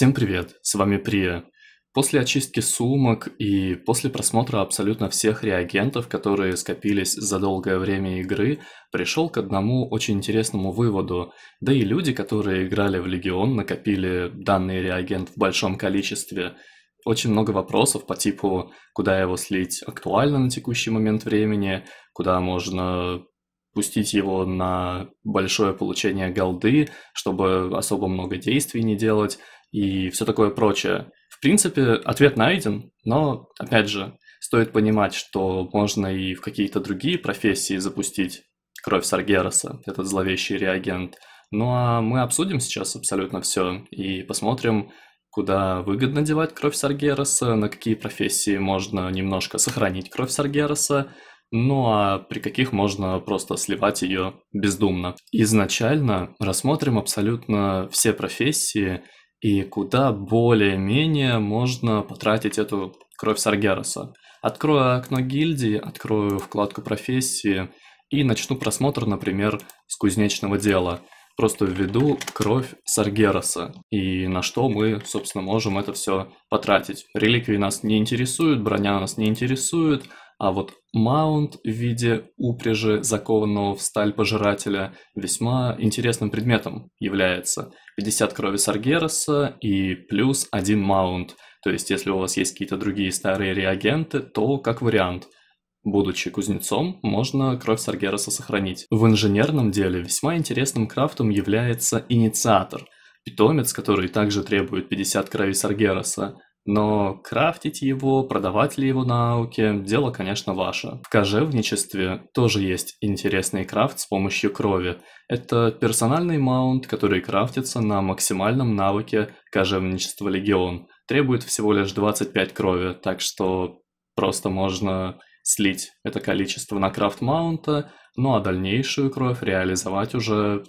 Всем привет, с вами Прия. После очистки сумок и после просмотра абсолютно всех реагентов, которые скопились за долгое время игры, пришел к одному очень интересному выводу. Да и люди, которые играли в Легион, накопили данный реагент в большом количестве. Очень много вопросов по типу, куда его слить актуально на текущий момент времени, куда можно пустить его на большое получение голды, чтобы особо много действий не делать, и все такое прочее. В принципе, ответ найден, но, опять же, стоит понимать, что можно и в какие-то другие профессии запустить кровь Саргераса, этот зловещий реагент. Ну а мы обсудим сейчас абсолютно все и посмотрим, куда выгодно девать кровь Саргераса, на какие профессии можно немножко сохранить кровь Саргераса, ну а при каких можно просто сливать ее бездумно. Изначально рассмотрим абсолютно все профессии, и куда более-менее можно потратить эту кровь Саргероса? Открою окно гильдии, открою вкладку профессии и начну просмотр, например, с кузнечного дела. Просто введу кровь Саргероса и на что мы, собственно, можем это все потратить. Реликвии нас не интересуют, броня нас не интересует – а вот маунт в виде упряжи, закованного в сталь пожирателя, весьма интересным предметом является. 50 крови Саргераса и плюс один маунт. То есть, если у вас есть какие-то другие старые реагенты, то как вариант – Будучи кузнецом, можно кровь Саргераса сохранить. В инженерном деле весьма интересным крафтом является инициатор, питомец, который также требует 50 крови Саргераса, но крафтить его, продавать ли его на ауке – дело, конечно, ваше. В кожевничестве тоже есть интересный крафт с помощью крови. Это персональный маунт, который крафтится на максимальном навыке кожевничества Легион. Требует всего лишь 25 крови, так что просто можно слить это количество на крафт маунта, ну а дальнейшую кровь реализовать уже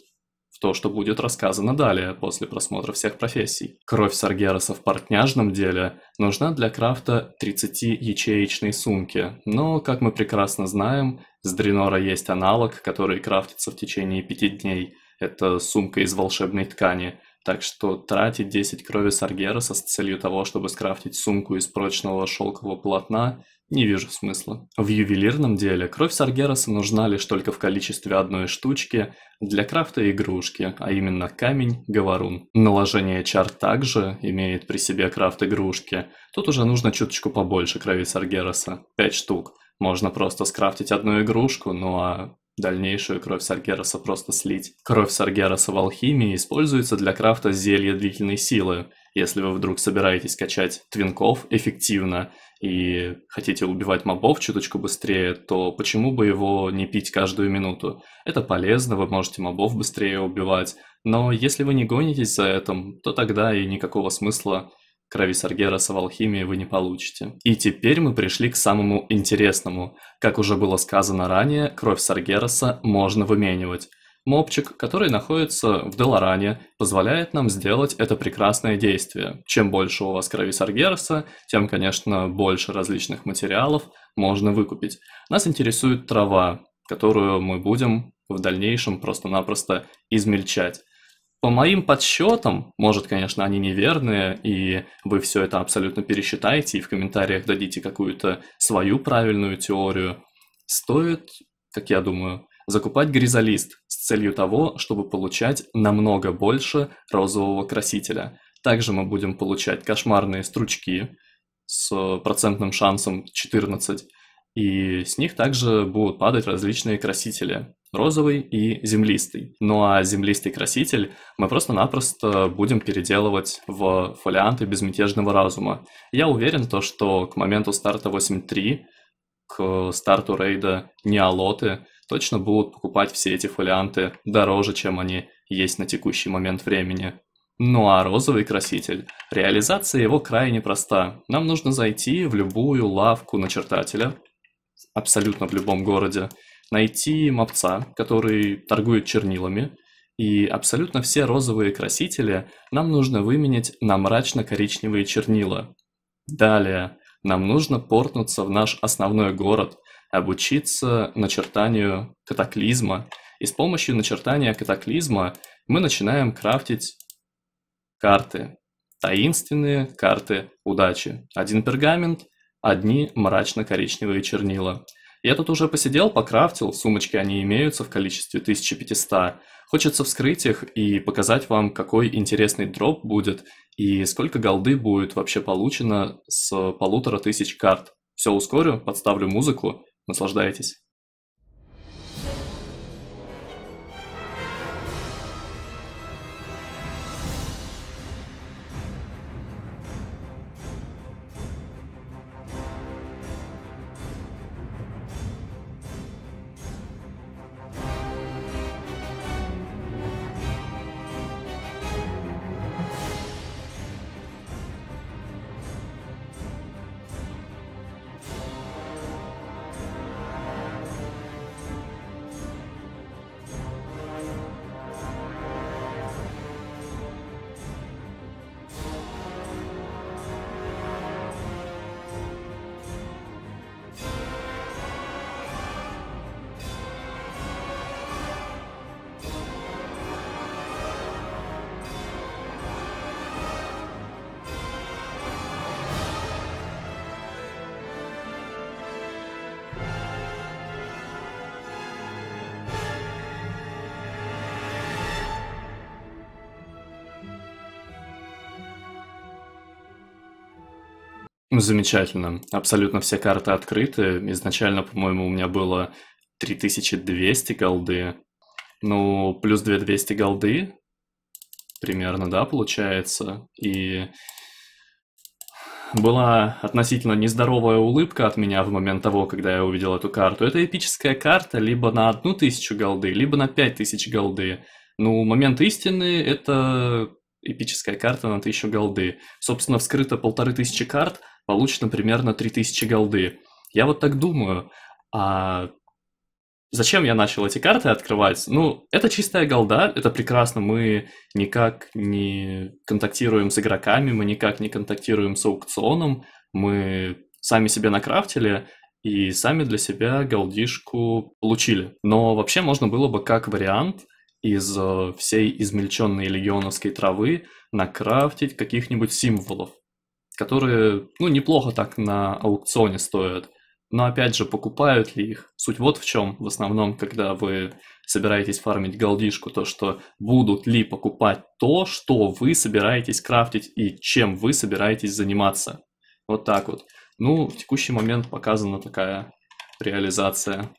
то, что будет рассказано далее после просмотра всех профессий. Кровь Саргераса в портняжном деле нужна для крафта 30-ячеечной сумки, но, как мы прекрасно знаем, с Дренора есть аналог, который крафтится в течение пяти дней. Это сумка из волшебной ткани. Так что тратить 10 крови Саргераса с целью того, чтобы скрафтить сумку из прочного шелкового полотна, не вижу смысла. В ювелирном деле кровь Саргераса нужна лишь только в количестве одной штучки для крафта игрушки, а именно камень-говорун. Наложение чар также имеет при себе крафт игрушки. Тут уже нужно чуточку побольше крови Саргераса. пять штук. Можно просто скрафтить одну игрушку, ну а дальнейшую кровь Саргераса просто слить. Кровь Саргераса в алхимии используется для крафта зелья длительной силы. Если вы вдруг собираетесь качать твинков эффективно, и хотите убивать мобов чуточку быстрее, то почему бы его не пить каждую минуту? Это полезно, вы можете мобов быстрее убивать, но если вы не гонитесь за этим, то тогда и никакого смысла крови Саргераса в алхимии вы не получите. И теперь мы пришли к самому интересному. Как уже было сказано ранее, кровь Саргераса можно выменивать. Мопчик, который находится в Делоране, позволяет нам сделать это прекрасное действие. Чем больше у вас крови Саргераса, тем, конечно, больше различных материалов можно выкупить. Нас интересует трава, которую мы будем в дальнейшем просто-напросто измельчать. По моим подсчетам, может, конечно, они неверные, и вы все это абсолютно пересчитаете и в комментариях дадите какую-то свою правильную теорию, стоит, как я думаю, закупать гризолист с целью того, чтобы получать намного больше розового красителя. Также мы будем получать кошмарные стручки с э, процентным шансом 14, и с них также будут падать различные красители розовый и землистый. Ну а землистый краситель мы просто-напросто будем переделывать в фолианты безмятежного разума. Я уверен, то, что к моменту старта 8.3, к старту рейда Неолоты, точно будут покупать все эти фолианты дороже, чем они есть на текущий момент времени. Ну а розовый краситель. Реализация его крайне проста. Нам нужно зайти в любую лавку начертателя, абсолютно в любом городе, найти мопца, который торгует чернилами, и абсолютно все розовые красители нам нужно выменять на мрачно-коричневые чернила. Далее, нам нужно портнуться в наш основной город, обучиться начертанию катаклизма. И с помощью начертания катаклизма мы начинаем крафтить карты. Таинственные карты удачи. Один пергамент, одни мрачно-коричневые чернила. Я тут уже посидел, покрафтил, сумочки они имеются в количестве 1500. Хочется вскрыть их и показать вам, какой интересный дроп будет и сколько голды будет вообще получено с полутора тысяч карт. Все ускорю, подставлю музыку Наслаждайтесь. Замечательно. Абсолютно все карты открыты. Изначально, по-моему, у меня было 3200 голды. Ну, плюс 2200 голды. Примерно, да, получается. И была относительно нездоровая улыбка от меня в момент того, когда я увидел эту карту. Это эпическая карта либо на одну тысячу голды, либо на пять тысяч голды. Ну, момент истины — это эпическая карта на 1000 голды. Собственно, вскрыто полторы тысячи карт, получено примерно 3000 голды. Я вот так думаю, а зачем я начал эти карты открывать? Ну, это чистая голда, это прекрасно, мы никак не контактируем с игроками, мы никак не контактируем с аукционом, мы сами себе накрафтили, и сами для себя голдишку получили. Но вообще можно было бы как вариант из э, всей измельченной легионовской травы накрафтить каких-нибудь символов, которые, ну, неплохо так на аукционе стоят. Но опять же, покупают ли их? Суть вот в чем, в основном, когда вы собираетесь фармить голдишку, то что будут ли покупать то, что вы собираетесь крафтить и чем вы собираетесь заниматься. Вот так вот. Ну, в текущий момент показана такая реализация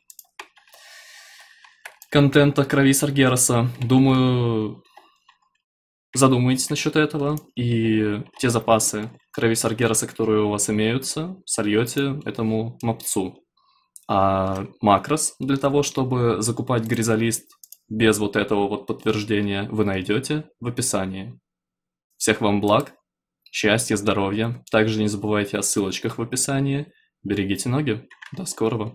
контента крови Саргераса. Думаю, задумайтесь насчет этого. И те запасы крови Саргераса, которые у вас имеются, сольете этому мопцу. А макрос для того, чтобы закупать гризалист без вот этого вот подтверждения, вы найдете в описании. Всех вам благ, счастья, здоровья. Также не забывайте о ссылочках в описании. Берегите ноги. До скорого.